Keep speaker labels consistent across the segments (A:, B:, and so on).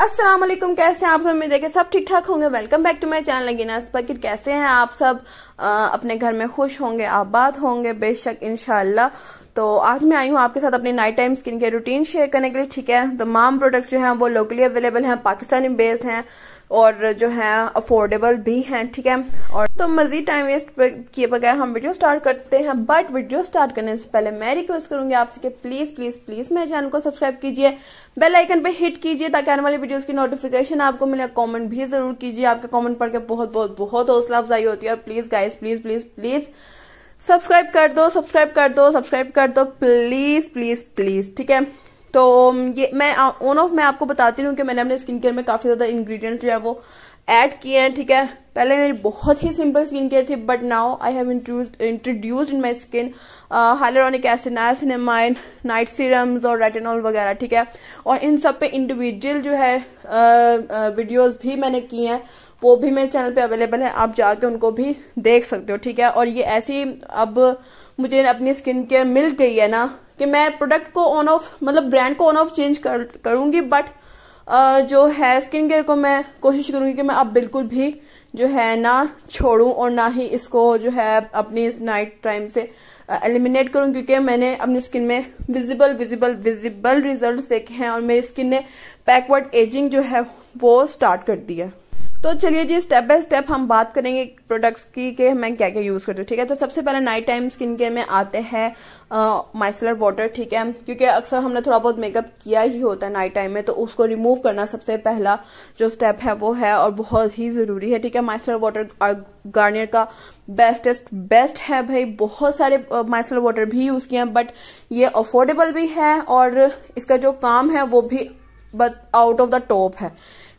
A: असलम कैसे हैं आप सब मेरे है सब ठीक ठाक होंगे welcome back to my channel अगीनास बकिट कैसे हैं आप सब आ, अपने घर में खुश होंगे आबाद होंगे बेशक इनशाला तो आज मैं आई हूँ आपके साथ अपनी night time skin care routine share करने के लिए ठीक है तमाम प्रोडक्ट्स जो हैं वो लोकली अवेलेबल हैं पाकिस्तानी बेस्ड हैं और जो है अफोर्डेबल भी हैं ठीक है और तो मजीद टाइम वेस्ट किए बगैर हम वीडियो स्टार्ट करते हैं बट वीडियो स्टार्ट करने से पहले मैं रिक्वेस्ट करूंगी आपसे कि प्लीज प्लीज प्लीज मेरे चैनल को सब्सक्राइब कीजिए बेल आइकन पे हिट कीजिए ताकि आने वाली वीडियोस की नोटिफिकेशन आपको मिले कमेंट भी जरूर कीजिए आपके कमेंट पढ़ के बहुत बहुत बहुत हौसला अफजाई होती है और please guys please please please subscribe कर दो सब्सक्राइब कर दो सब्सक्राइब कर दो प्लीज प्लीज प्लीज ठीक है तो um, ये मैं ऑन ऑफ मैं आपको बताती हूँ कि मैंने अपने स्किन केयर में काफ़ी ज़्यादा इंग्रेडिएंट जो है वो ऐड किए हैं ठीक है पहले मेरी बहुत ही सिंपल स्किन केयर थी but now I have introduced in my skin hyaluronic acid niacinamide night serums और रेटेनॉल वगैरह ठीक है और इन सब पे इंडिविजुअल जो है वीडियोज uh, uh, भी मैंने की हैं वो भी मेरे चैनल पे अवेलेबल है आप जाके उनको भी देख सकते हो ठीक है और ये ऐसी अब मुझे अपनी स्किन केयर मिल गई है ना कि मैं प्रोडक्ट को ऑन ऑफ मतलब ब्रांड को ऑन ऑफ चेंज कर, करूंगी बट जो है स्किन केयर को मैं कोशिश करूंगी कि मैं अब बिल्कुल भी जो है ना छोड़ूं और ना ही इसको जो है अपनी इस नाइट टाइम से एलिमिनेट करूं क्योंकि मैंने अपनी स्किन में विजिबल विजिबल विजिबल रिजल्ट्स देखे हैं और मेरी स्किन ने बैकवर्ड एजिंग जो है वो स्टार्ट कर दी है तो चलिए जी स्टेप बाय स्टेप हम बात करेंगे प्रोडक्ट्स की के मैं क्या क्या यूज़ करती हूँ ठीक है तो सबसे पहले नाइट टाइम स्किन केयर में आते हैं माइसलर वाटर ठीक है क्योंकि अक्सर हमने थोड़ा बहुत मेकअप किया ही होता है नाइट टाइम में तो उसको रिमूव करना सबसे पहला जो स्टेप है वो है और बहुत ही ज़रूरी है ठीक है माइसलर वाटर और गार्नियर का बेस्टेस्ट बेस्ट है भाई बहुत सारे माइसलर वाटर भी यूज़ किए हैं बट ये अफोर्डेबल भी है और इसका जो काम है वो भी but out of the top है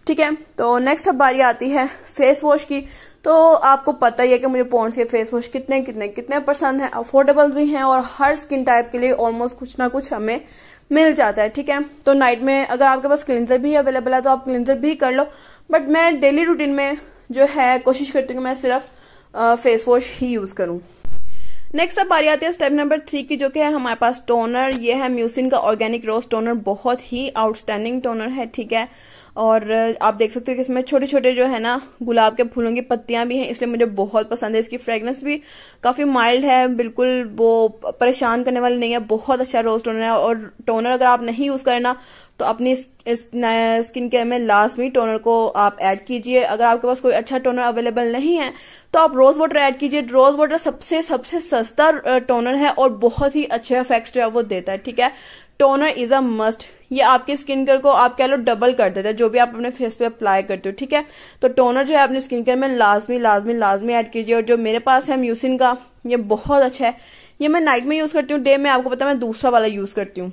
A: ठीक है तो नेक्स्ट अब बारी आती है फेस वॉश की तो आपको पता ही है कि मुझे पॉन्ड्स के फेस वॉश कितने कितने कितने पसंद हैं अफोर्डेबल भी हैं और हर स्किन टाइप के लिए ऑलमोस्ट कुछ ना कुछ हमें मिल जाता है ठीक है तो नाइट में अगर आपके पास क्लिनजर भी अवेलेबल है तो आप क्लिनजर भी कर लो बट मैं डेली रूटीन में जो है कोशिश करती हूँ कि मैं सिर्फ फेस वॉश ही यूज करूँ नेक्स्ट अब बारी आती है स्टेप नंबर थ्री की जो कि है हमारे पास टोनर ये है म्यूसिन का ऑर्गेनिक रोज टोनर बहुत ही आउटस्टैंडिंग टोनर है ठीक है और आप देख सकते हो कि इसमें छोटे छोटे जो है ना गुलाब के फूलों की पत्तियां भी हैं इसलिए मुझे बहुत पसंद है इसकी फ्रेगनेंस भी काफ़ी माइल्ड है बिल्कुल वो परेशान करने वाली नहीं है बहुत अच्छा रोज टोनर है और टोनर अगर आप नहीं यूज़ करें ना तो अपनी स्किन केयर में लाजमी टोनर को आप ऐड कीजिए अगर आपके पास कोई अच्छा टोनर अवेलेबल नहीं है तो आप रोज वाटर ऐड कीजिए रोज वाटर सबसे सबसे सस्ता टोनर है और बहुत ही अच्छे इफेक्ट जो है वो देता है ठीक है टोनर इज अ मस्ट ये आपकी स्किन केयर को आप कह लो डबल कर देता है जो भी आप अपने फेस पे अप्लाई करते हो ठीक है तो टोनर जो है अपने स्किन केयर में लाजमी लाजमी लाजमी ऐड कीजिए और जो मेरे पास है म्यूसिन का ये बहुत अच्छा है ये मैं नाइट में यूज करती हूँ डे में आपको पता मैं दूसरा वाला यूज करती हूँ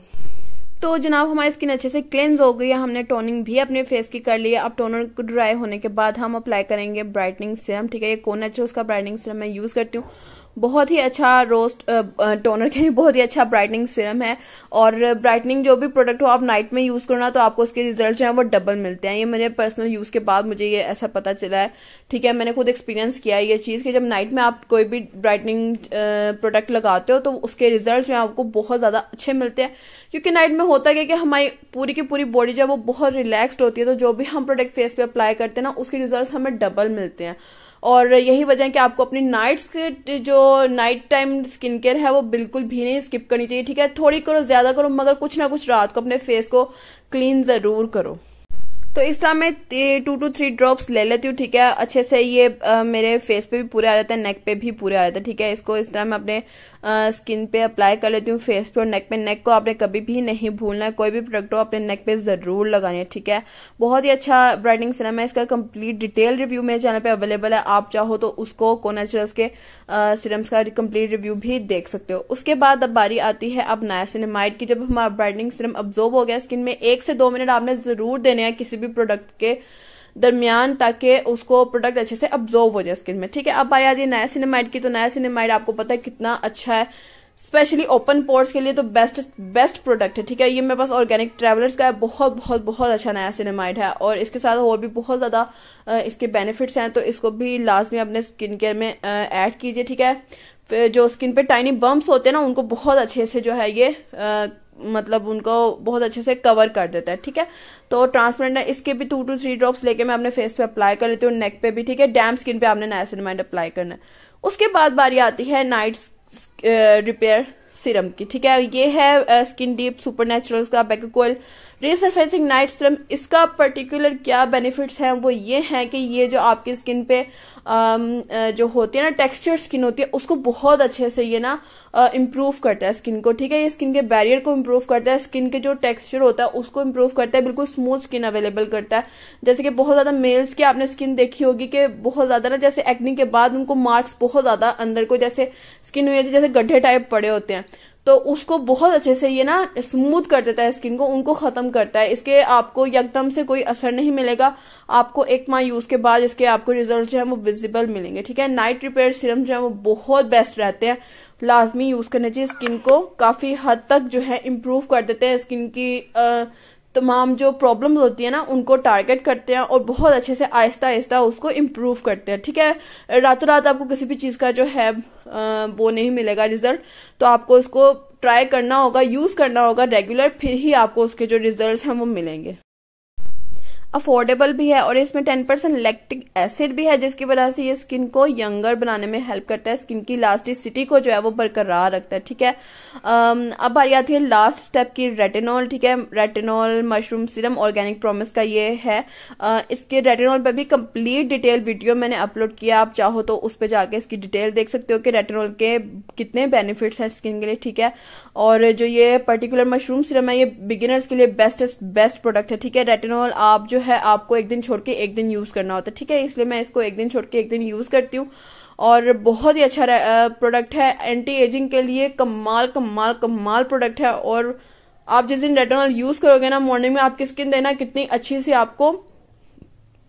A: तो जनाब हमारी स्किन अच्छे से क्लेंज हो गई है हमने टोनिंग भी अपने फेस की कर ली है अब टोनर को ड्राई होने के बाद हम अप्लाई करेंगे ब्राइटनिंग सिरम ठीक है ये कोन अच्छा उसका ब्राइटनिंग सिरम मैं यूज करती हूँ बहुत ही अच्छा रोस्ट टोनर के लिए बहुत ही अच्छा ब्राइटनिंग सिरम है और ब्राइटनिंग जो भी प्रोडक्ट हो आप नाइट में यूज करना तो आपको उसके रिजल्ट जो है वो डबल मिलते हैं ये मेरे पर्सनल यूज के बाद मुझे ये ऐसा पता चला है ठीक है मैंने खुद एक्सपीरियंस किया है ये चीज कि जब नाइट में आप कोई भी ब्राइटनिंग प्रोडक्ट लगाते हो तो उसके रिजल्ट जो है आपको बहुत ज्यादा अच्छे मिलते हैं क्योंकि नाइट में होता क्या कि हमारी पूरी की पूरी बॉडी जो है वो बहुत रिलैक्सड होती है तो जो भी हम प्रोडक्ट फेस पे अप्लाई करते हैं ना उसके रिजल्ट हमें डबल मिलते हैं और यही वजह है कि आपको अपनी नाइट्स जो नाइट टाइम स्किन केयर है वो बिल्कुल भी नहीं स्किप करनी चाहिए ठीक है थोड़ी करो ज्यादा करो मगर कुछ ना कुछ रात को अपने फेस को क्लीन जरूर करो तो इस तरह मैं टू टू थ्री ड्रॉप्स ले लेती हूँ ठीक है अच्छे से ये आ, मेरे फेस पे भी पूरे आ जाते हैं नेक पे भी पूरे आ जाते हैं ठीक है इसको इस तरह मैं अपने आ, स्किन पे अप्लाई कर लेती हूँ फेस पे और नेक पे नेक को आपने कभी भी नहीं भूलना है कोई भी प्रोडक्ट हो अपने नेक पे जरूर लगानी है ठीक है बहुत ही अच्छा ब्राइटनिंग सिरम है इसका कम्प्लीट डिटेल रिव्यू मेरे चैनल पर अवेलेबल है आप चाहो तो उसको कोनेचरल्स के सिरम्स का कम्प्लीट रिव्यू भी देख सकते हो उसके बाद अब बारी आती है अब सिनेमाइट की जब हमारा ब्राइटनिंग सिरम अब्जॉर्ब हो गया स्किन में एक से दो मिनट आपने जरूर देने हैं किसी किसी भी प्रोडक्ट के दरमियान ताकि उसको प्रोडक्ट अच्छे से अब्जॉर्व हो जाए स्किन में ठीक है अब आया जी नया सिनेमाइड की तो नया सिनेमाइड आपको पता है कितना अच्छा है स्पेशली ओपन पोर्ट्स के लिए तो बेस्ट बेस्ट प्रोडक्ट है ठीक है ये मेरे पास ऑर्गेनिक ट्रेवलर्स का है बहुत बहुत बहुत अच्छा नया सिनेमाइड है और इसके साथ और भी बहुत ज़्यादा इसके बेनिफिट्स हैं तो इसको भी लास्ट में अपने स्किन केयर में ऐड कीजिए ठीक है जो स्किन पे टाइनी बम्प्स होते हैं ना उनको बहुत अच्छे से जो है ये मतलब उनको बहुत अच्छे से कवर कर देता है ठीक है तो ट्रांसपेरेंट है इसके भी टू टू थ्री ड्रॉप्स लेके मैं अपने फेस पे अप्लाई कर लेती हूँ नेक पे भी ठीक है डैम स्किन पे आपने नाइसिनमाइड अप्लाई करना है उसके बाद बारी आती है नाइट रिपेयर सिरम की ठीक है ये है स्किन डीप सुपर का बेकोल रिसरफेसिंग नाइट सिरम इसका पर्टिकुलर क्या बेनिफिट्स हैं वो ये हैं कि ये जो आपकी स्किन पे um, जो होती है ना टेक्सचर स्किन होती है उसको बहुत अच्छे से ये ना इम्प्रूव करता है स्किन को ठीक है ये स्किन के बैरियर को इम्प्रूव करता है स्किन के जो टेक्सचर होता है उसको इम्प्रूव करता है बिल्कुल स्मूथ स्किन अवेलेबल करता है जैसे कि बहुत ज्यादा मेल्स की आपने स्किन देखी होगी कि बहुत ज्यादा ना जैसे एक्निंग के बाद उनको मार्क्स बहुत ज्यादा अंदर को जैसे स्किन हुई जैसे गड्ढे टाइप पड़े होते हैं तो उसको बहुत अच्छे से ये ना स्मूथ कर देता है स्किन को उनको ख़त्म करता है इसके आपको एकदम से कोई असर नहीं मिलेगा आपको एक माह यूज़ के बाद इसके आपको रिजल्ट जो है वो विजिबल मिलेंगे ठीक है नाइट रिपेयर सिरम जो है वो बहुत बेस्ट रहते हैं लाजमी यूज़ करने चाहिए स्किन को काफ़ी हद तक जो है इम्प्रूव कर देते हैं स्किन की तमाम जो प्रॉब्लम्स होती है ना उनको टारगेट करते हैं और बहुत अच्छे से आहिस्ता आहिस्ता उसको इम्प्रूव करते हैं ठीक है रातों रात आपको किसी भी चीज़ का जो है वो नहीं मिलेगा रिजल्ट तो आपको उसको ट्राई करना होगा यूज़ करना होगा रेगुलर फिर ही आपको उसके जो रिजल्ट हैं वो मिलेंगे अफोर्डेबल भी है और इसमें टेन परसेंट लेक्टिक एसिड भी है जिसकी वजह से ये स्किन को यंगर बनाने में हेल्प करता है स्किन की इलास्टिसिटी को जो है वो बरकरार रखता है ठीक है um, अब आ जाती है लास्ट स्टेप की रेटेनॉल ठीक है retinol mushroom serum organic promise का ये है uh, इसके रेटेनॉल पर भी कंप्लीट डिटेल वीडियो मैंने अपलोड किया आप चाहो तो उस पर जाके इसकी डिटेल देख सकते हो कि रेटेनॉल के कितने बेनिफिट्स हैं स्किन के लिए ठीक है और जो ये पर्टिकुलर मशरूम सिरम है ये बिगिनर्स के लिए बेस्ट बेस्ट प्रोडक्ट है ठीक है रेटेनॉल आप जो है आपको एक दिन छोड़ के एक दिन यूज़ करना होता है ठीक है इसलिए मैं इसको एक दिन छोड़ के एक दिन यूज़ करती हूँ और बहुत ही अच्छा प्रोडक्ट है एंटी एजिंग के लिए कमाल कमाल कमाल प्रोडक्ट है और आप जिस दिन रेटोनॉल यूज़ करोगे ना मॉर्निंग में आपकी स्किन देना कितनी अच्छी सी आपको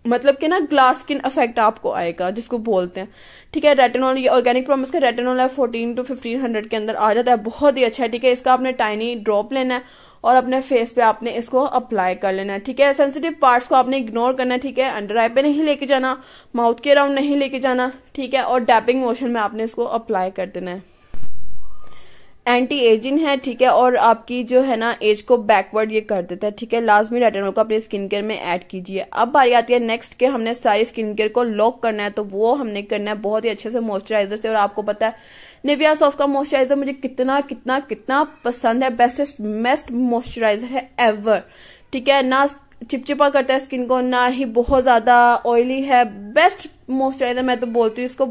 A: मतलब कि ना ग्लास स्किन इफेक्ट आपको आएगा जिसको बोलते हैं ठीक है रेटेनॉल ये ऑर्गेनिक प्रोमिस का रेटेनॉल है फोर्टीन टू फिफ्टीन हंड्रेड के अंदर आ जाता है बहुत ही अच्छा है ठीक है इसका आपने टाइनी ड्रॉप लेना है और अपने फेस पे आपने इसको अप्लाई कर लेना है ठीक है सेंसिटिव पार्ट्स को आपने इग्नोर करना है ठीक है अंडर आई पे नहीं लेके जाना माउथ के अराउंड नहीं लेके जाना ठीक है और डैपिंग मोशन में आपने इसको अप्लाई कर देना है एंटी एजिंग है ठीक है और आपकी जो है ना एज को बैकवर्ड ये कर देता है ठीक है लाजमी रेटेनॉल को अपने स्किन केयर में ऐड कीजिए अब बारी आती है नेक्स्ट के हमने सारी स्किन केयर को लॉक करना है तो वो हमने करना है बहुत ही अच्छे से मॉइस्चराइजर से और आपको पता है निविया सॉफ्ट का मॉइस्चराइजर मुझे कितना कितना कितना पसंद है बेस्टेस्ट बेस्ट मॉइस्चराइजर है एवर ठीक है ना चिपचिपा करता है स्किन को ना ही बहुत ज़्यादा ऑयली है बेस्ट मॉइस्चराइजर मैं तो बोलती हूँ इसको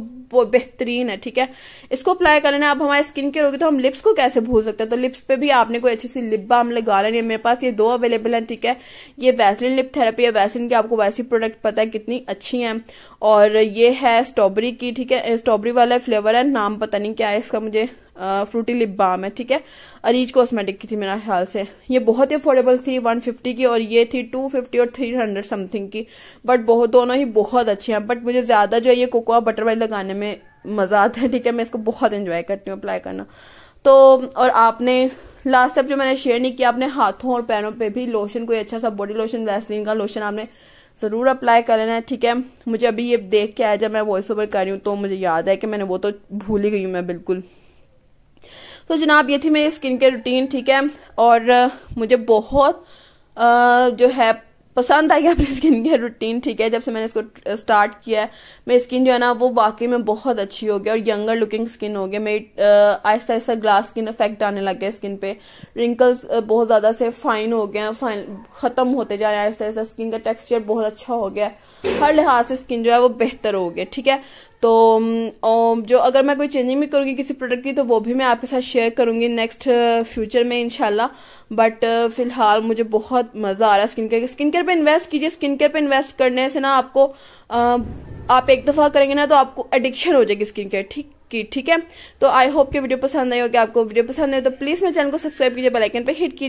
A: बेहतरीन है ठीक है इसको अप्लाई करना आप हमारे स्किन के रोगी तो हम लिप्स को कैसे भूल सकते हैं तो लिप्स पे भी आपने कोई अच्छी सी लिप बाम लगा लेनी है मेरे पास ये दो अवेलेबल है ठीक है ये वैसलिन लिप थेरेपी है वैसलिन की आपको वैसी प्रोडक्ट पता है कितनी अच्छी है और ये है स्ट्रॉबेरी की ठीक है स्ट्रॉबेरी वाला फ्लेवर है नाम पता नहीं क्या है इसका मुझे फ्रूटी लिप बाम है ठीक है अरीज कॉस्मेटिक की थी मेरा ख्याल से ये बहुत ही अफोर्डेबल थी 150 की और ये थी 250 और 300 समथिंग की बट बहुत दोनों ही बहुत अच्छी हैं बट मुझे ज़्यादा जो है ये कोकोआ बटर वाली लगाने में मज़ा आता है ठीक है मैं इसको बहुत इंजॉय करती हूँ अप्लाई करना तो और आपने लास्ट स्टेप जो मैंने शेयर नहीं किया आपने हाथों और पैरों पे भी लोशन कोई अच्छा सा बॉडी लोशन वैसलिन का लोशन आपने ज़रूर अप्लाई कर लेना है ठीक है मुझे अभी ये देख के आया जब मैं वॉइस ओवर कर रही हूँ तो मुझे याद है कि मैंने वो तो भूल ही गई हूँ मैं बिल्कुल तो जनाब ये थी मेरी स्किन केयर रूटीन ठीक है और मुझे बहुत जो है पसंद आई अपनी स्किन केयर रूटीन ठीक है जब से मैंने इसको स्टार्ट किया है मेरी स्किन जो है ना वो वाकई में बहुत अच्छी हो गई और यंगर लुकिंग स्किन हो गई मेरी आहिस्ता आहिस्ता ग्लास स्किन इफेक्ट आने लग गया स्किन पे रिंकल्स बहुत ज़्यादा से फाइन हो गए फाइन ख़त्म होते जा रहे हैं आहिस्ता आहिस्ता स्किन का टेक्सचर बहुत अच्छा हो गया हर लिहाज से स्किन जो है वो बेहतर हो गया ठीक है तो जो अगर मैं कोई चेंजिंग भी करूँगी किसी प्रोडक्ट की तो वो भी मैं आपके साथ शेयर करूँगी नेक्स्ट फ्यूचर में इनशाला बट uh, फिलहाल मुझे बहुत मज़ा आ रहा है स्किन केयर स्किन केयर पर इन्वेस्ट कीजिए स्किन केयर पर इन्वेस्ट करने से ना आपको आप एक दफ़ा करेंगे ना तो आपको एडिक्शन हो जाएगी स्किन केयर ठीक की ठीक है तो आई होप कि वीडियो पसंद आई होगी आपको वीडियो पसंद आए तो प्लीज़ मेरे चैनल को सब्सक्राइब कीजिए बेलाइकन पर हिट कीजिए